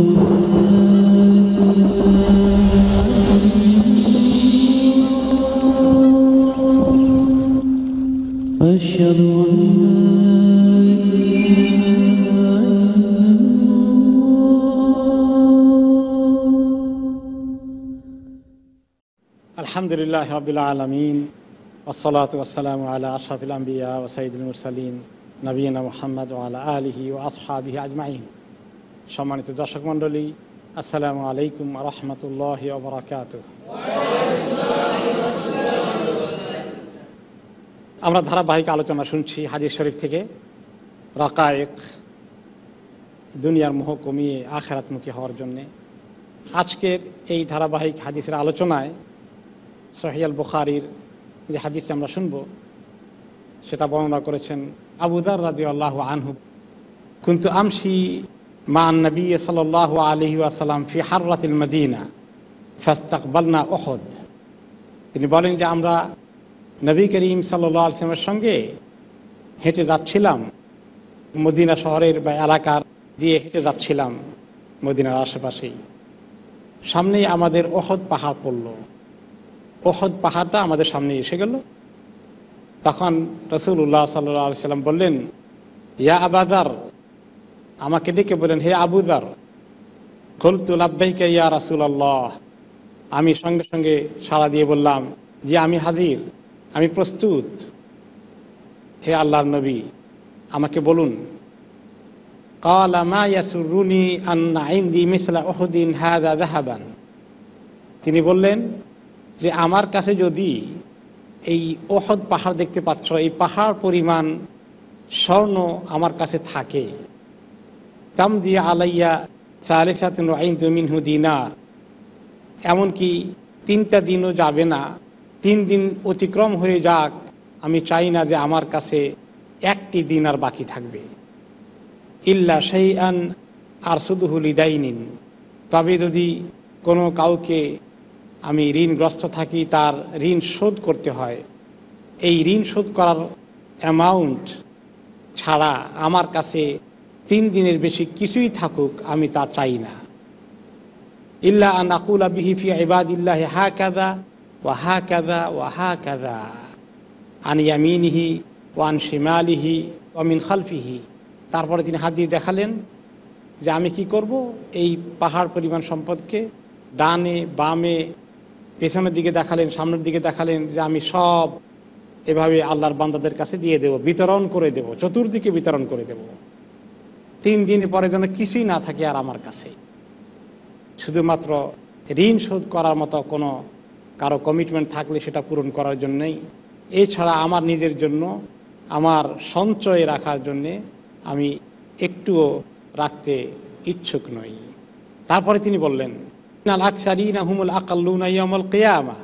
أشهد أن الحمد لله رب العالمين والصلاة والسلام على أشرف الأنبياء وسيد المرسلين نبينا محمد وعلى آله وأصحابه أجمعين সম্মানিত দর্শক মণ্ডলী আসসালামু আলাইকুম রহমতুল্লাহ ওবরাকাত আমরা ধারাবাহিক আলোচনা শুনছি হাজির শরীফ থেকে রকায়েক দুনিয়ার মোহ কমিয়ে আখেরাতমুখী হওয়ার জন্যে আজকের এই ধারাবাহিক হাদিসের আলোচনায় সহিয়াল বুখারির যে হাদিস আমরা শুনব সেটা বর্ণনা করেছেন আবুদার রাজি আল্লাহ আনহু কিন্তু আমসি مع النبي صلى الله عليه وسلم في حرة المدينة فاستقبلنا أحد তিনি বলেন যে আমরা নবী করিম সাল্লা আলসালামের সঙ্গে হেঁটে যাচ্ছিলাম মদিনা শহরের বা এলাকার দিয়ে হেঁটে যাচ্ছিলাম মদিনার আশেপাশেই সামনেই আমাদের ওহদ পাহাড় পড়ল ওহদ পাহাড়টা আমাদের সামনে এসে গেল তখন রসুল উল্লাহ সাল্লাহ সাল্লাম বললেন ইয়া আবাদার আমাকে দেখে বলেন হে আবুদার খলতু লাভবাহিকা ইয়া রাসুল আল্লাহ আমি সঙ্গে সঙ্গে সাড়া দিয়ে বললাম যে আমি হাজির আমি প্রস্তুত হে আল্লাহর নবী আমাকে বলুন তিনি বললেন যে আমার কাছে যদি এই ওহদ পাহাড় দেখতে পাচ্ছ এই পাহাড় পরিমাণ স্বর্ণ আমার কাছে থাকে তামদি আলাইয়া সালেসাতুন জমিন দিনার এমনকি তিনটা দিনও যাবে না তিন দিন অতিক্রম হয়ে যাক আমি চাই না যে আমার কাছে একটি দিন আর বাকি থাকবে ইল্লা সেই আন আর শুধু শুধুহুল নিন তবে যদি কোনো কাউকে আমি ঋণগ্রস্ত থাকি তার ঋণ শোধ করতে হয় এই ঋণ শোধ করার অ্যামাউন্ট ছাড়া আমার কাছে তিন দিনের বেশি কিছুই থাকুক আমি তা চাই না ইল্লা আন আকুল বিহিফি ইবাদিল্লাহ হা কাদা ওয়া হা কাদা ওয়া হা কাদা আন ইয়ামিনিহি ওয়ান শিমালিহি অমিন খালফিহি তারপরে তিনি হাত দিয়ে দেখালেন যে আমি কি করব এই পাহাড় পরিমাণ সম্পদকে ডানে বামে পেছনের দিকে দেখালেন সামনের দিকে দেখালেন যে আমি সব এভাবে আল্লাহর বান্দাদের কাছে দিয়ে দেব বিতরণ করে দেব চতুর্দিকে বিতরণ করে দেবো তিন দিন পরে যেন কিছুই না থাকে আর আমার কাছে শুধুমাত্র ঋণ শোধ করার মতো কোনো কারো কমিটমেন্ট থাকলে সেটা পূরণ করার জন্যই এছাড়া আমার নিজের জন্য আমার সঞ্চয়ে রাখার জন্যে আমি একটুও রাখতে ইচ্ছুক নই তারপরে তিনি বললেন কেয়ামা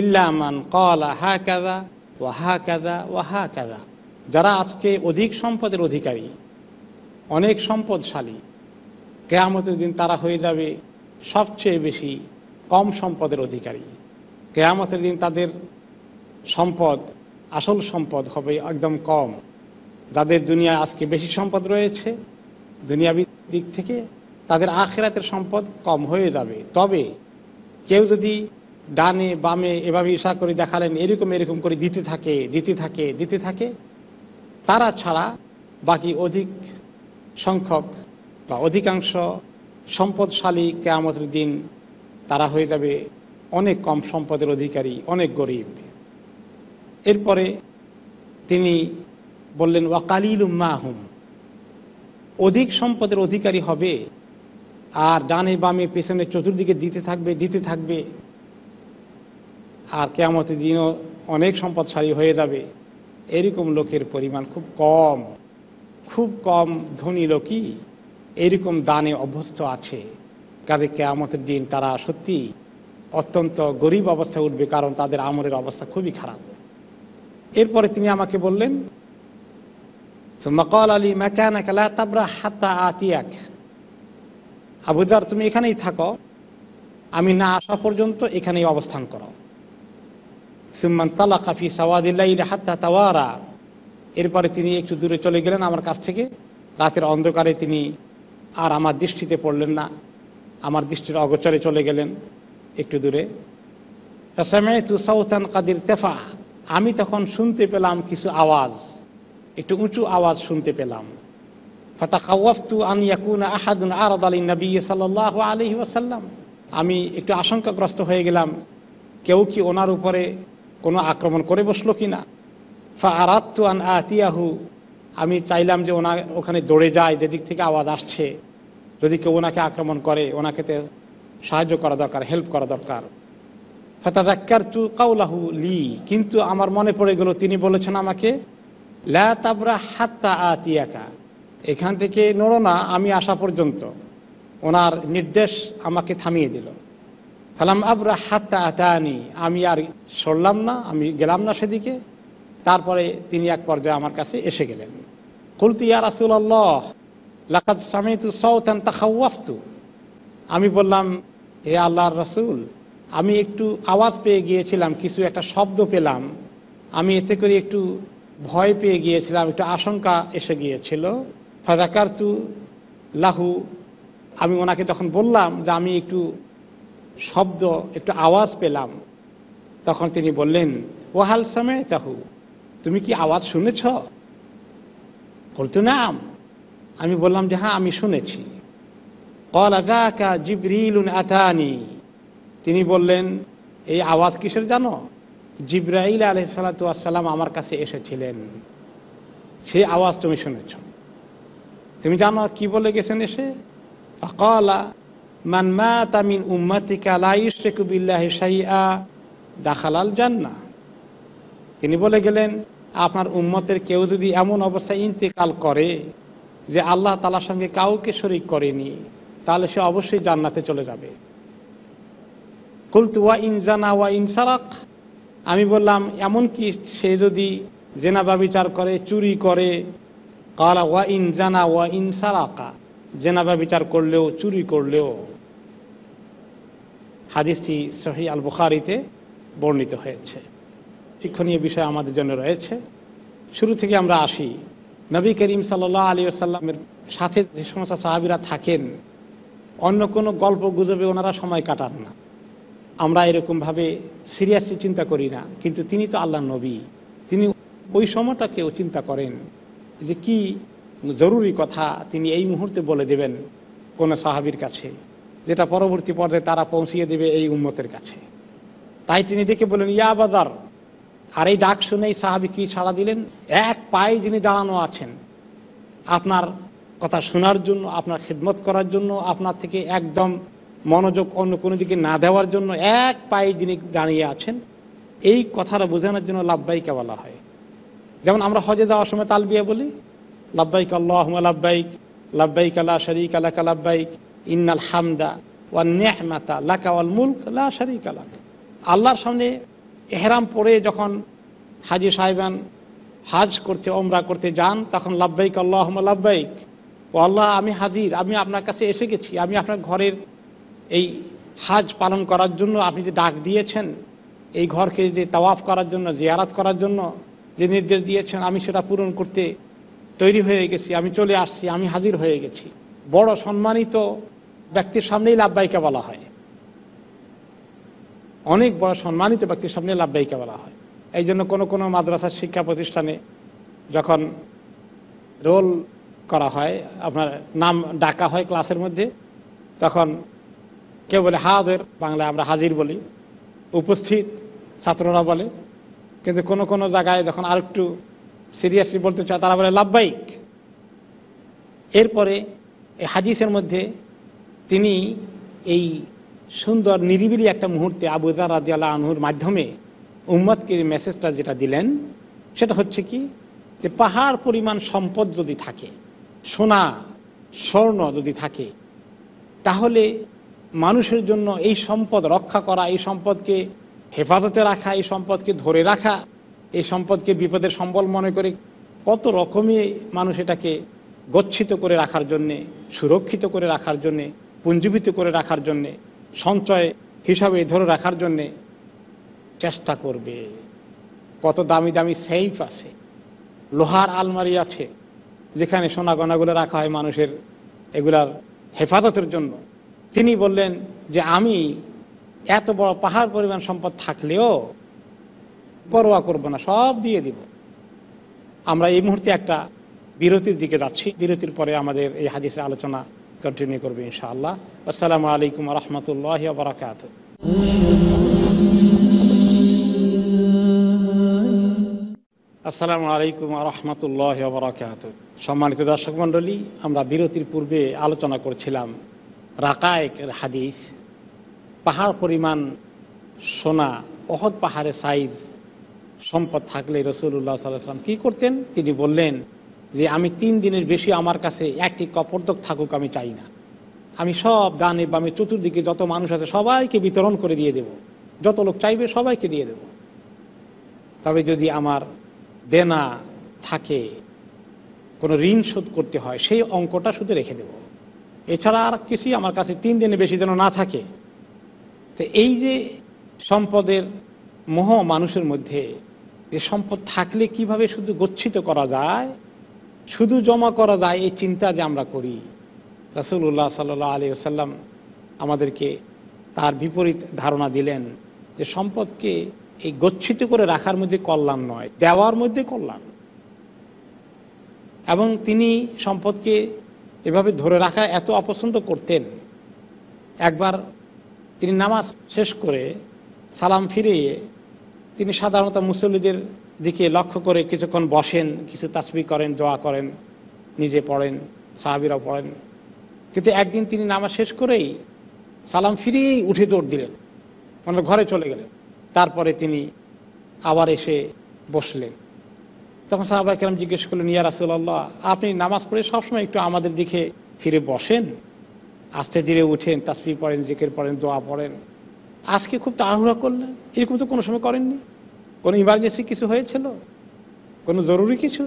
ইল্লামান কলা হা হা হা যারা আজকে অধিক সম্পদের অধিকারী অনেক সম্পদশালী কেয়ামতের দিন তারা হয়ে যাবে সবচেয়ে বেশি কম সম্পদের অধিকারী কেয়ামতের দিন তাদের সম্পদ আসল সম্পদ হবে একদম কম যাদের দুনিয়ায় আজকে বেশি সম্পদ রয়েছে দুনিয়াবি দিক থেকে তাদের আখেরাতের সম্পদ কম হয়ে যাবে তবে কেউ যদি ডানে বামে এভাবে ইশা করে দেখালেন এরকম এরকম করে দিতে থাকে দিতে থাকে দিতে থাকে তারা ছাড়া বাকি অধিক সংখ্যক বা অধিকাংশ সম্পদশালী কেয়ামতের দিন তারা হয়ে যাবে অনেক কম সম্পদের অধিকারী অনেক গরিব এরপরে তিনি বললেন ওয়াকালিল মাহুম অধিক সম্পদের অধিকারী হবে আর ডানে বামে পেছনে চতুর্দিকে দিতে থাকবে দিতে থাকবে আর কেয়ামতের দিনও অনেক সম্পদশালী হয়ে যাবে এরকম লোকের পরিমাণ খুব কম খুব কম ধনী লোকই এরকম দানে অভ্যস্ত আছে কাজে কেয়ামতের দিন তারা সত্যি অত্যন্ত গরিব অবস্থায় উঠবে কারণ তাদের আমলের অবস্থা খুবই খারাপ এরপরে তিনি আমাকে বললেন মকল আলী মেকানাকালা তাবরা হাতা আতিয়াক আবুদার তুমি এখানেই থাকো আমি না আসা পর্যন্ত এখানেই অবস্থান করো সুমান তালা কাফি সাওয়াদিল্লাহ হাত্তা তাওয়ারা এরপরে তিনি একটু দূরে চলে গেলেন আমার কাছ থেকে রাতের অন্ধকারে তিনি আর আমার দৃষ্টিতে পড়লেন না আমার দৃষ্টির অগোচরে চলে গেলেন একটু দূরে তু সৌতান কাদির তেফা আমি তখন শুনতে পেলাম কিছু আওয়াজ একটু উঁচু আওয়াজ শুনতে পেলাম আমি একটু আশঙ্কাগ্রস্ত হয়ে গেলাম কেউ কি ওনার উপরে কোনো আক্রমণ করে বসলো কি না ফারাত্তুয়ান আতিয়াহু আমি চাইলাম যে ওনা ওখানে দৌড়ে যায় যেদিক থেকে আওয়াজ আসছে যদি কেউ ওনাকে আক্রমণ করে ওনাকে সাহায্য করা দরকার হেল্প করা দরকার ফেতাদাক্কার তু কাউলাহু লি কিন্তু আমার মনে পড়ে গেল তিনি বলেছেন আমাকে ল্যাতাবরা হাত্তা আতিয়াকা এখান থেকে নড়ো না আমি আসা পর্যন্ত ওনার নির্দেশ আমাকে থামিয়ে দিল ফালাম আবরা হাত্তা আতানি আমি আর সরলাম না আমি গেলাম না সেদিকে তারপরে তিনি এক পর্যায়ে আমার কাছে এসে গেলেন কুলতু ইয়া রাসুল্লাহ লাকাত তু সৌতান তাহাওয়াফতু আমি বললাম হে আল্লাহর রসুল আমি একটু আওয়াজ পেয়ে গিয়েছিলাম কিছু একটা শব্দ পেলাম আমি এতে করে একটু ভয় পেয়ে গিয়েছিলাম একটু আশঙ্কা এসে গিয়েছিল তু লাহু আমি ওনাকে তখন বললাম যে আমি একটু শব্দ একটু আওয়াজ পেলাম তখন তিনি বললেন ওয়াহাল সামে তাহু তুমি কি আওয়াজ শুনেছ বলতো না আমি বললাম যে হ্যাঁ আমি শুনেছি আতানি তিনি বললেন এই আওয়াজ কিসের জানো জিব্রাইল আলহ সালাতাম আমার কাছে এসেছিলেন সে আওয়াজ তুমি শুনেছ তুমি জানো কি বলে গেছেন এসে কলা মানমা তামিন উম্মাতিকা লাইশ শেকুবিল্লাহ শাহিয়া দাখালাল না তিনি বলে গেলেন আপনার উম্মতের কেউ যদি এমন অবস্থায় ইন্তেকাল করে যে আল্লাহ তালার সঙ্গে কাউকে শরিক করেনি তাহলে সে অবশ্যই জান্নাতে চলে যাবে কুলতু ওয়া ইনজানা ওয়া ইনসারাক আমি বললাম এমন কি সে যদি জেনা ব্যবিচার করে চুরি করে কালা ওয়া ইনজানা ওয়া ইনসারাকা জেনা ব্যবিচার করলেও চুরি করলেও হাদিসটি শহী আল বুখারিতে বর্ণিত হয়েছে শিক্ষণীয় বিষয় আমাদের জন্য রয়েছে শুরু থেকে আমরা আসি নবী করিম সাল্লাহ আলী আসাল্লামের সাথে যে সমস্ত সাহাবিরা থাকেন অন্য কোনো গল্প গুজবে ওনারা সময় কাটান না আমরা এরকমভাবে সিরিয়াসলি চিন্তা করি না কিন্তু তিনি তো আল্লাহ নবী তিনি ওই সময়টাকেও চিন্তা করেন যে কি জরুরি কথা তিনি এই মুহূর্তে বলে দেবেন কোনো সাহাবির কাছে যেটা পরবর্তী পর্যায়ে তারা পৌঁছিয়ে দেবে এই উন্মতের কাছে তাই তিনি ডেকে বলেন ইয়া বাদার আর এই ডাক শুনেই সাহাবি কি সাড়া দিলেন এক পায়ে যিনি দাঁড়ানো আছেন আপনার কথা শোনার জন্য আপনার খিদমত করার জন্য আপনার থেকে একদম মনোযোগ অন্য কোনো দিকে না দেওয়ার জন্য এক পায়ে যিনি দাঁড়িয়ে আছেন এই কথাটা বোঝানোর জন্য লাভবাইকা বলা হয় যেমন আমরা হজে যাওয়ার সময় তালবিয়া বলি লাভবাইক আল্লাহ লাভবাইক লাভবাইক আল্লাহ শরিক আলাক লাভবাইক ইন্নাল হামদা ওয়া নেহমাতা লাকা ওয়াল মুলক লা শরিক আলাক আল্লাহর সামনে এহরাম পরে যখন হাজি সাহেবান হাজ করতে ওমরা করতে যান তখন লাব্বাইক আল্লাহ লাব্বাইক ও আল্লাহ আমি হাজির আমি আপনার কাছে এসে গেছি আমি আপনার ঘরের এই হাজ পালন করার জন্য আপনি যে ডাক দিয়েছেন এই ঘরকে যে তাওয়াফ করার জন্য জিয়ারাত করার জন্য যে নির্দেশ দিয়েছেন আমি সেটা পূরণ করতে তৈরি হয়ে গেছি আমি চলে আসছি আমি হাজির হয়ে গেছি বড় সম্মানিত ব্যক্তির সামনেই লাভবাইকে বলা হয় অনেক বড় সম্মানিত ব্যক্তির সামনে লাভদায়িকা বলা হয় এই জন্য কোনো কোনো মাদ্রাসার শিক্ষা প্রতিষ্ঠানে যখন রোল করা হয় আপনার নাম ডাকা হয় ক্লাসের মধ্যে তখন কেউ বলে হাজের বাংলায় আমরা হাজির বলি উপস্থিত ছাত্ররা বলে কিন্তু কোনো কোনো জায়গায় যখন আর একটু সিরিয়াসলি বলতে চায় তারা বলে লাভবাহিক এরপরে এই হাজিসের মধ্যে তিনি এই সুন্দর নিরিবিলি একটা মুহূর্তে আবুদা আল্লাহ আনহুর মাধ্যমে উম্মদকে মেসেজটা যেটা দিলেন সেটা হচ্ছে কি যে পাহাড় পরিমাণ সম্পদ যদি থাকে সোনা স্বর্ণ যদি থাকে তাহলে মানুষের জন্য এই সম্পদ রক্ষা করা এই সম্পদকে হেফাজতে রাখা এই সম্পদকে ধরে রাখা এই সম্পদকে বিপদের সম্বল মনে করে কত রকমই মানুষ এটাকে গচ্ছিত করে রাখার জন্যে সুরক্ষিত করে রাখার জন্যে পুঞ্জীবিত করে রাখার জন্যে সঞ্চয় হিসাবে ধরে রাখার জন্যে চেষ্টা করবে কত দামি দামি সেফ আছে লোহার আলমারি আছে যেখানে সোনা গনাগুলো রাখা হয় মানুষের এগুলার হেফাজতের জন্য তিনি বললেন যে আমি এত বড় পাহাড় পরিমাণ সম্পদ থাকলেও পরোয়া করব না সব দিয়ে দিব আমরা এই মুহূর্তে একটা বিরতির দিকে যাচ্ছি বিরতির পরে আমাদের এই হাদিসের আলোচনা কন্টিনিউ করবে ইনশাআল্লাহ আসসালামু আলাইকুম রহমতুল্লাহ বারাকাত আসসালামু আলাইকুম রহমতুল্লাহ বারাকাত সম্মানিত দর্শক মন্ডলী আমরা বিরতির পূর্বে আলোচনা করছিলাম রাকায়েকের হাদিস পাহাড় পরিমাণ সোনা অহদ পাহাড়ের সাইজ সম্পদ থাকলে রসুল্লাহ সাল্লাহ সাল্লাম কী করতেন তিনি বললেন যে আমি তিন দিনের বেশি আমার কাছে একটি কপর্দক থাকুক আমি চাই না আমি সব বা আমি চতুর্দিকে যত মানুষ আছে সবাইকে বিতরণ করে দিয়ে দেব যত লোক চাইবে সবাইকে দিয়ে দেব তবে যদি আমার দেনা থাকে কোনো ঋণ শোধ করতে হয় সেই অঙ্কটা শুধু রেখে দেব এছাড়া আর কিছুই আমার কাছে তিন দিনে বেশি যেন না থাকে তো এই যে সম্পদের মোহ মানুষের মধ্যে যে সম্পদ থাকলে কিভাবে শুধু গচ্ছিত করা যায় শুধু জমা করা যায় এই চিন্তা যে আমরা করি রাসুল্লাহ সাল্লাহ আলী আসাল্লাম আমাদেরকে তার বিপরীত ধারণা দিলেন যে সম্পদকে এই গচ্ছিত করে রাখার মধ্যে কল্যাণ নয় দেওয়ার মধ্যে কল্যাণ এবং তিনি সম্পদকে এভাবে ধরে রাখা এত অপছন্দ করতেন একবার তিনি নামাজ শেষ করে সালাম ফিরিয়ে তিনি সাধারণত মুসল্লিদের দিকে লক্ষ্য করে কিছুক্ষণ বসেন কিছু তাসবি করেন দোয়া করেন নিজে পড়েন সাহাবিরাও পড়েন কিন্তু একদিন তিনি নামা শেষ করেই সালাম ফিরিয়েই উঠে দৌড় দিলেন মানে ঘরে চলে গেলেন তারপরে তিনি আবার এসে বসলেন তখন সাহাবাই কেরাম জিজ্ঞেস করলেন ইয়া রাসুল্লাহ আপনি নামাজ পড়ে সবসময় একটু আমাদের দিকে ফিরে বসেন আস্তে ধীরে উঠেন তাসপি পড়েন জেকের পড়েন দোয়া পড়েন আজকে খুব তাড়াহুড়া করলেন এরকম তো কোনো সময় করেননি কোনো ইমার্জেন্সি কিছু হয়েছিল কোনো জরুরি কিছু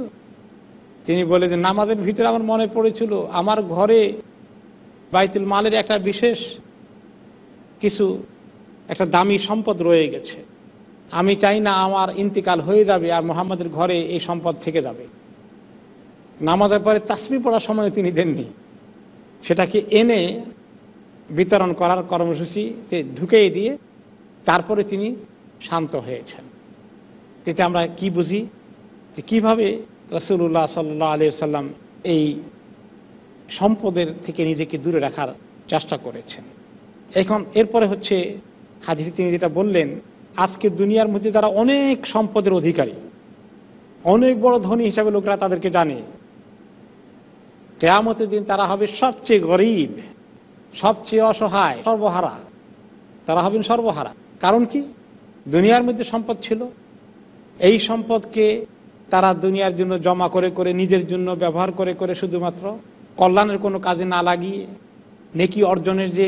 তিনি বলে যে নামাজের ভিতরে আমার মনে পড়েছিল আমার ঘরে বাইতুল মালের একটা বিশেষ কিছু একটা দামি সম্পদ রয়ে গেছে আমি চাই না আমার ইন্তিকাল হয়ে যাবে আর মোহাম্মদের ঘরে এই সম্পদ থেকে যাবে নামাজের পরে তাসমি পড়ার সময় তিনি দেননি সেটাকে এনে বিতরণ করার কর্মসূচিতে ঢুকিয়ে দিয়ে তারপরে তিনি শান্ত হয়েছেন এতে আমরা কি বুঝি যে কীভাবে রসুল্লাহ সাল্লাহ আলি সাল্লাম এই সম্পদের থেকে নিজেকে দূরে রাখার চেষ্টা করেছেন এখন এরপরে হচ্ছে হাজির তিনি যেটা বললেন আজকে দুনিয়ার মধ্যে তারা অনেক সম্পদের অধিকারী অনেক বড় ধনী হিসাবে লোকরা তাদেরকে জানে কেয়ামতের দিন তারা হবে সবচেয়ে গরিব সবচেয়ে অসহায় সর্বহারা তারা হবেন সর্বহারা কারণ কি দুনিয়ার মধ্যে সম্পদ ছিল এই সম্পদকে তারা দুনিয়ার জন্য জমা করে করে নিজের জন্য ব্যবহার করে করে শুধুমাত্র কল্যাণের কোনো কাজে না লাগিয়ে নেকি অর্জনের যে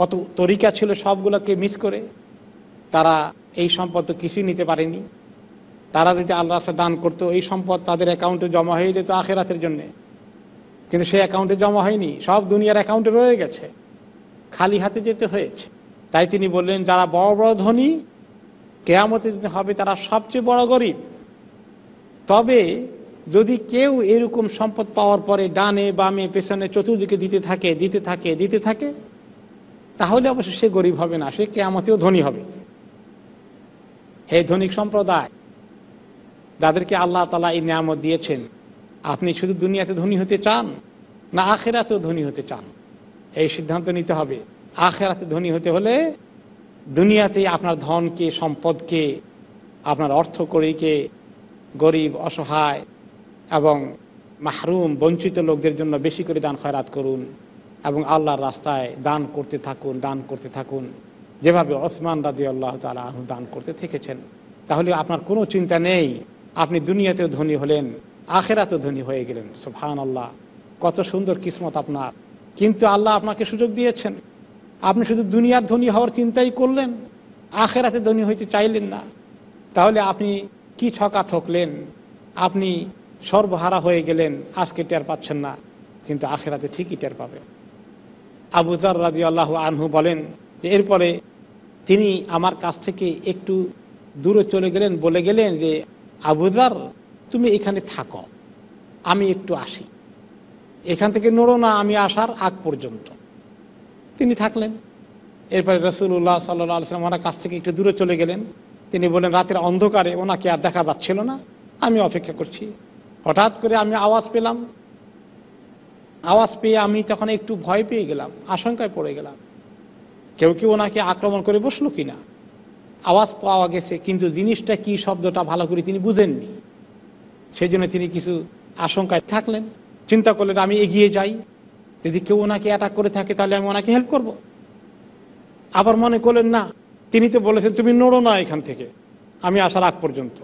কত তরিকা ছিল সবগুলোকে মিস করে তারা এই সম্পদ তো কিছুই নিতে পারেনি তারা যদি আল্লাহ রাস্তা দান করতো এই সম্পদ তাদের অ্যাকাউন্টে জমা হয়ে যেত আখেরাতের জন্য কিন্তু সেই অ্যাকাউন্টে জমা হয়নি সব দুনিয়ার অ্যাকাউন্টে রয়ে গেছে খালি হাতে যেতে হয়েছে তাই তিনি বললেন যারা বড় বড় ধনী কেয়ামতের দিন হবে তারা সবচেয়ে বড় গরিব তবে যদি কেউ এরকম সম্পদ পাওয়ার পরে ডানে বামে পেছনে চতুর্দিকে দিতে থাকে দিতে থাকে দিতে থাকে তাহলে অবশ্য সে গরিব হবে না সে কেয়ামতেও ধনী হবে হে ধনিক সম্প্রদায় যাদেরকে আল্লাহ তালা এই নিয়ামত দিয়েছেন আপনি শুধু দুনিয়াতে ধনী হতে চান না আখেরাতেও ধনী হতে চান এই সিদ্ধান্ত নিতে হবে আখেরাতে ধনী হতে হলে দুনিয়াতে আপনার ধনকে সম্পদকে আপনার অর্থ করিকে গরিব অসহায় এবং মাহরুম বঞ্চিত লোকদের জন্য বেশি করে দান খয়রাত করুন এবং আল্লাহর রাস্তায় দান করতে থাকুন দান করতে থাকুন যেভাবে ওসমান রাজি আল্লাহ তালা দান করতে থেকেছেন তাহলে আপনার কোনো চিন্তা নেই আপনি দুনিয়াতেও ধনী হলেন আখেরাতেও ধনী হয়ে গেলেন সোফান আল্লাহ কত সুন্দর কিসমত আপনার কিন্তু আল্লাহ আপনাকে সুযোগ দিয়েছেন আপনি শুধু দুনিয়ার ধনী হওয়ার চিন্তাই করলেন আখেরাতে ধনী হইতে চাইলেন না তাহলে আপনি কি ছকা ঠকলেন আপনি সর্বহারা হয়ে গেলেন আজকে টের পাচ্ছেন না কিন্তু আখেরাতে ঠিকই টের পাবে জার রাজি আল্লাহ আনহু বলেন যে এরপরে তিনি আমার কাছ থেকে একটু দূরে চলে গেলেন বলে গেলেন যে আবুদার তুমি এখানে থাকো আমি একটু আসি এখান থেকে নড়ো না আমি আসার আগ পর্যন্ত তিনি থাকলেন এরপরে রসুল্লাহ সাল্লাহ আলসালাম ওনার কাছ থেকে একটু দূরে চলে গেলেন তিনি বলেন রাতের অন্ধকারে ওনাকে আর দেখা যাচ্ছিল না আমি অপেক্ষা করছি হঠাৎ করে আমি আওয়াজ পেলাম আওয়াজ পেয়ে আমি তখন একটু ভয় পেয়ে গেলাম আশঙ্কায় পড়ে গেলাম কেউ কি ওনাকে আক্রমণ করে বসলো কিনা আওয়াজ পাওয়া গেছে কিন্তু জিনিসটা কি শব্দটা ভালো করে তিনি বুঝেননি সেই জন্য তিনি কিছু আশঙ্কায় থাকলেন চিন্তা করলেন আমি এগিয়ে যাই যদি কেউ ওনাকে অ্যাটাক করে থাকে তাহলে আমি ওনাকে হেল্প করব। আবার মনে করলেন না তিনি তো বলেছেন তুমি নড়ো না এখান থেকে আমি আসার আগ পর্যন্ত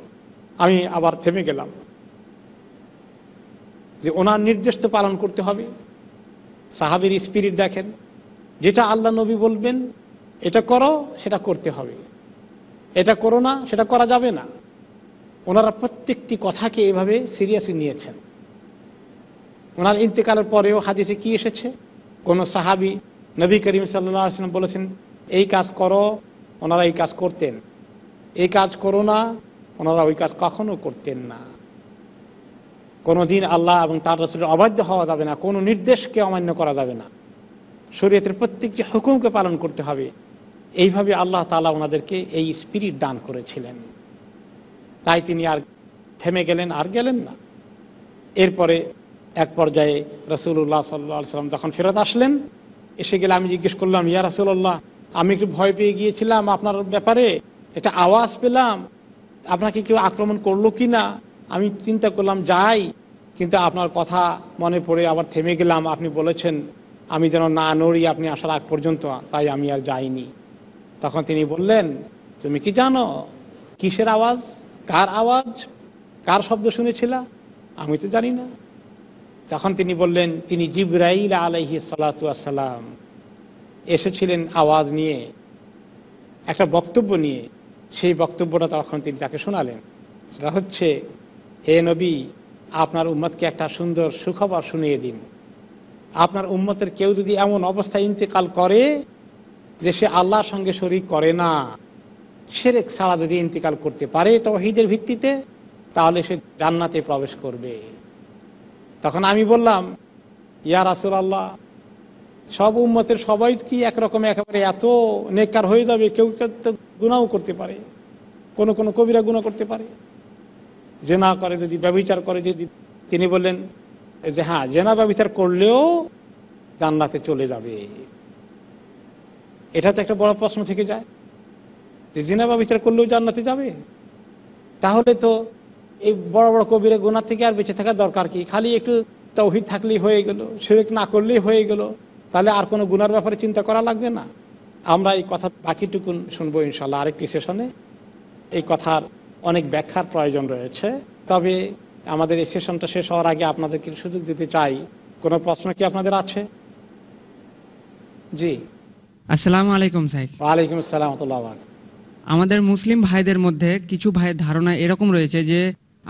আমি আবার থেমে গেলাম যে ওনার নির্দেশ তো পালন করতে হবে সাহাবির স্পিরিট দেখেন যেটা আল্লাহ নবী বলবেন এটা করো সেটা করতে হবে এটা করো না সেটা করা যাবে না ওনারা প্রত্যেকটি কথাকে এভাবে সিরিয়াসলি নিয়েছেন ওনার ইন্তেকালের পরেও হাদিসে কি এসেছে কোন সাহাবি নবী করিম সাল্লাম বলেছেন এই কাজ করো ওনারা এই কাজ করতেন এই কাজ করো না ওনারা ওই কাজ কখনো করতেন না কোনো দিন আল্লাহ এবং তার রসুলের অবাধ্য হওয়া যাবে না কোনো নির্দেশকে অমান্য করা যাবে না শরীয়তের প্রত্যেকটি হুকুমকে পালন করতে হবে এইভাবে আল্লাহ তালা ওনাদেরকে এই স্পিরিট দান করেছিলেন তাই তিনি আর থেমে গেলেন আর গেলেন না এরপরে এক পর্যায়ে রসুল্লাহ সাল্লা সাল্লাম যখন ফেরত আসলেন এসে গেলে আমি জিজ্ঞেস করলাম ইয়া রসুল্লাহ আমি একটু ভয় পেয়ে গিয়েছিলাম আপনার ব্যাপারে এটা আওয়াজ পেলাম আপনাকে কেউ আক্রমণ করলো কি না আমি চিন্তা করলাম যাই কিন্তু আপনার কথা মনে পড়ে আবার থেমে গেলাম আপনি বলেছেন আমি যেন না নড়ি আপনি আসার আগ পর্যন্ত তাই আমি আর যাইনি তখন তিনি বললেন তুমি কি জানো কিসের আওয়াজ কার আওয়াজ কার শব্দ শুনেছিলা আমি তো জানি না তখন তিনি বললেন তিনি জিব্রাইল আলহি সালাতাম এসেছিলেন আওয়াজ নিয়ে একটা বক্তব্য নিয়ে সেই বক্তব্যটা তখন তিনি তাকে শোনালেন সেটা হচ্ছে হে নবী আপনার উম্মতকে একটা সুন্দর সুখবর শুনিয়ে দিন আপনার উম্মতের কেউ যদি এমন অবস্থায় ইন্তেকাল করে যে সে আল্লাহর সঙ্গে শরিক করে না সেরেক ছাড়া যদি ইন্তেকাল করতে পারে তহিদের ভিত্তিতে তাহলে সে জান্নাতে প্রবেশ করবে তখন আমি বললাম ইয়া রাসুল আল্লাহ সব উম্মতের সবাই কি একরকম একেবারে এত নেকার হয়ে যাবে কেউ কেউ গুণাও করতে পারে কোন কোন কবিরা গুণা করতে পারে জেনা করে যদি ব্যবচার করে যদি তিনি বললেন যে হ্যাঁ জেনা ব্যবচার করলেও জান্নাতে চলে যাবে এটা তো একটা বড় প্রশ্ন থেকে যায় যে জেনা ব্যবচার করলেও জান্নাতে যাবে তাহলে তো এই বড় বড় কবিরে গোনা থেকে আর বেঁচে থাকা দরকার কি খালি একটু তৌহিদ থাকলেই হয়ে গেল শিরিক না করলেই হয়ে গেল তাহলে আর কোনো গুনার ব্যাপারে চিন্তা করা লাগবে না আমরা এই কথা বাকিটুকুন শুনবো ইনশাল্লাহ আরেকটি সেশনে এই কথার অনেক ব্যাখ্যার প্রয়োজন রয়েছে তবে আমাদের এই সেশনটা শেষ হওয়ার আগে আপনাদেরকে সুযোগ দিতে চাই কোনো প্রশ্ন কি আপনাদের আছে জি আসসালাম আলাইকুম সাহেব ওয়ালাইকুম আসসালাম আমাদের মুসলিম ভাইদের মধ্যে কিছু ভাইয়ের ধারণা এরকম রয়েছে যে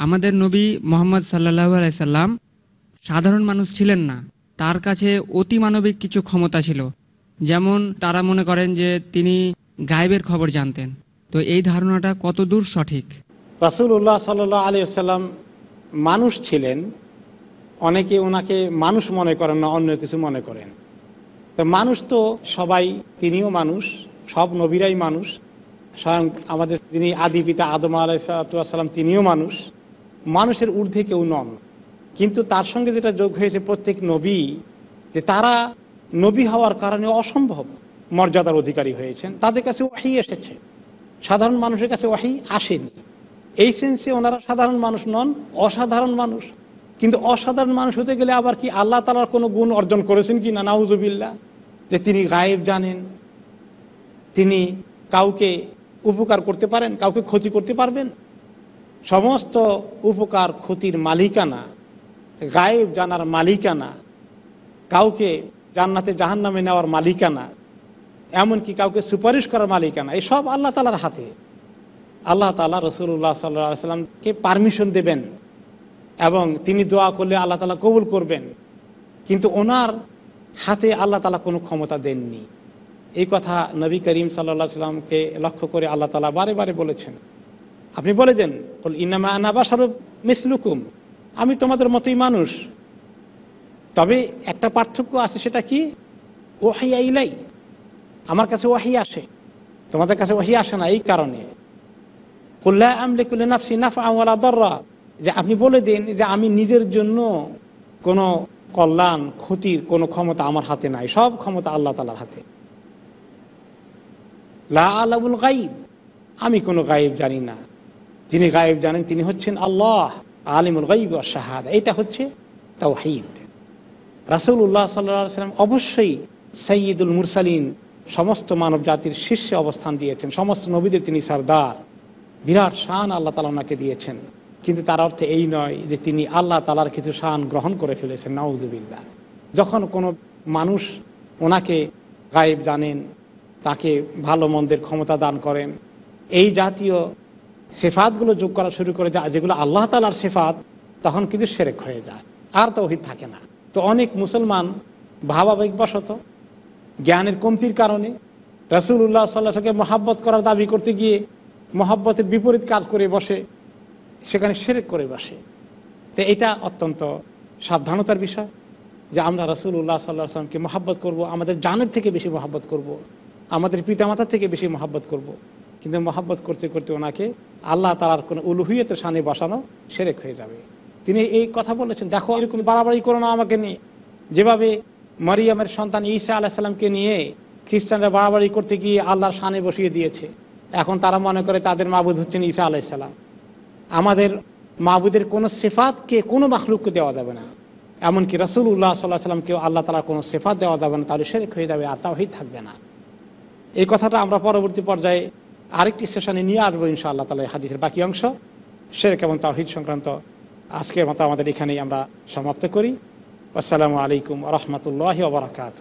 আমাদের নবী মোহাম্মদ সাল্লাহ আলাইসাল্লাম সাধারণ মানুষ ছিলেন না তার কাছে অতি মানবিক কিছু ক্ষমতা ছিল যেমন তারা মনে করেন যে তিনি গায়েবের খবর জানতেন তো এই ধারণাটা কত দূর সঠিক রাসুল্লাহ সাল্লাহ আলী সাল্লাম মানুষ ছিলেন অনেকে ওনাকে মানুষ মনে করেন না অন্য কিছু মনে করেন তো মানুষ তো সবাই তিনিও মানুষ সব নবীরাই মানুষ স্বয়ং আমাদের যিনি আদি পিতা আদম আলাইসালাম তিনিও মানুষ মানুষের ঊর্ধ্বে কেউ নন কিন্তু তার সঙ্গে যেটা যোগ হয়েছে প্রত্যেক নবী যে তারা নবী হওয়ার কারণে অসম্ভব মর্যাদার অধিকারী হয়েছেন তাদের কাছে ওয়াহি এসেছে সাধারণ মানুষের কাছে ওয়াহি আসেনি এই সেন্সে ওনারা সাধারণ মানুষ নন অসাধারণ মানুষ কিন্তু অসাধারণ মানুষ হতে গেলে আবার কি আল্লাহ তালার কোনো গুণ অর্জন করেছেন কি না নাউজুবিল্লা যে তিনি গায়েব জানেন তিনি কাউকে উপকার করতে পারেন কাউকে ক্ষতি করতে পারবেন সমস্ত উপকার ক্ষতির মালিকানা গায়েব জানার মালিকানা কাউকে জান্নাতে জাহান নামে নেওয়ার মালিকানা এমনকি কাউকে সুপারিশ করার মালিকানা এই সব আল্লাহ তালার হাতে আল্লাহ তালা রসুল্লাহ সাল্লাহ সাল্লামকে পারমিশন দেবেন এবং তিনি দোয়া করলে আল্লাহ তালা কবুল করবেন কিন্তু ওনার হাতে আল্লাহ তালা কোনো ক্ষমতা দেননি এই কথা নবী করিম সাল্লাহ সাল্লামকে লক্ষ্য করে আল্লাহ তালা বারে বারে বলেছেন আপনি বলে দেন ইনামা আনাবা মিস মিসলুকুম আমি তোমাদের মতোই মানুষ তবে একটা পার্থক্য আছে সেটা কি ওয়াহিয়া ইলাই আমার কাছে ওয়াহি আসে তোমাদের কাছে ওহি আসে না এই কারণে কল্যা আমলে কুল্লে নাফসি নাফ আমলা দররা যে আপনি বলে দিন যে আমি নিজের জন্য কোনো কল্যাণ ক্ষতির কোনো ক্ষমতা আমার হাতে নাই সব ক্ষমতা আল্লাহ তালার হাতে লা আলাবুল গাইব আমি কোনো গাইব জানি না যিনি গায়েব জানেন তিনি হচ্ছেন আল্লাহ আলিমুল গাইব শাহাদ এটা হচ্ছে তাওহিদ রাসুল উল্লাহ সাল্লাহ সাল্লাম অবশ্যই সৈয়দুল মুরসালিন সমস্ত মানব জাতির শীর্ষে অবস্থান দিয়েছেন সমস্ত নবীদের তিনি সর্দার বিরাট শান আল্লাহ তালা ওনাকে দিয়েছেন কিন্তু তার অর্থে এই নয় যে তিনি আল্লাহ তালার কিছু শান গ্রহণ করে ফেলেছেন নওজুবিল্লা যখন কোনো মানুষ ওনাকে গায়েব জানেন তাকে ভালো মন্দের ক্ষমতা দান করেন এই জাতীয় সেফাতগুলো যোগ করা শুরু করে যায় যেগুলো আল্লাহ তালার সেফাত তখন কিন্তু সেরেক হয়ে যায় আর অহিত থাকে না তো অনেক মুসলমান ভাবাবেগবশত জ্ঞানের কমতির কারণে রসুল্লাহ সাল্লাহকে মহাব্বত করার দাবি করতে গিয়ে মহাব্বতের বিপরীত কাজ করে বসে সেখানে সেরেক করে বসে তো এটা অত্যন্ত সাবধানতার বিষয় যে আমরা রসুল্লাহ সাল্লাহ আসলামকে মহাব্বত করবো আমাদের জানের থেকে বেশি মহাব্বত করব আমাদের পিতামাতার থেকে বেশি মহাব্বত করব। কিন্তু মহাব্বত করতে করতে ওনাকে আল্লাহ তালার কোনো উলুহিয়তের সানে বসানো সেরেক হয়ে যাবে তিনি এই কথা বলেছেন দেখো এরকম বাড়াবাড়ি করো না আমাকে নিয়ে যেভাবে মারিয়ামের সন্তান ঈসা আল্লাহ সাল্লামকে নিয়ে খ্রিস্টানরা বাড়াবাড়ি করতে গিয়ে আল্লাহর সানে বসিয়ে দিয়েছে এখন তারা মনে করে তাদের মাবুদ হচ্ছেন ঈসা আলাইসাল্লাম আমাদের মাবুদের কোনো সেফাতকে কোনো মাখলুককে দেওয়া যাবে না এমনকি রসুল উল্লাহ সাল্লাহ সাল্লামকেও আল্লাহ তালার কোনো সেফাত দেওয়া যাবে না তাহলে সেরেক হয়ে যাবে আর তাও হয়ে থাকবে না এই কথাটা আমরা পরবর্তী পর্যায়ে আরেকটি সেশনে নিয়ে আসবো ইনশাআল্লাহ তালা হাদিসের বাকি অংশ সেরেক এবং তাহিদ সংক্রান্ত আজকের মতো আমাদের এখানেই আমরা সমাপ্ত করি আসসালামু আলাইকুম রহমতুল্লাহ ওবরাকাত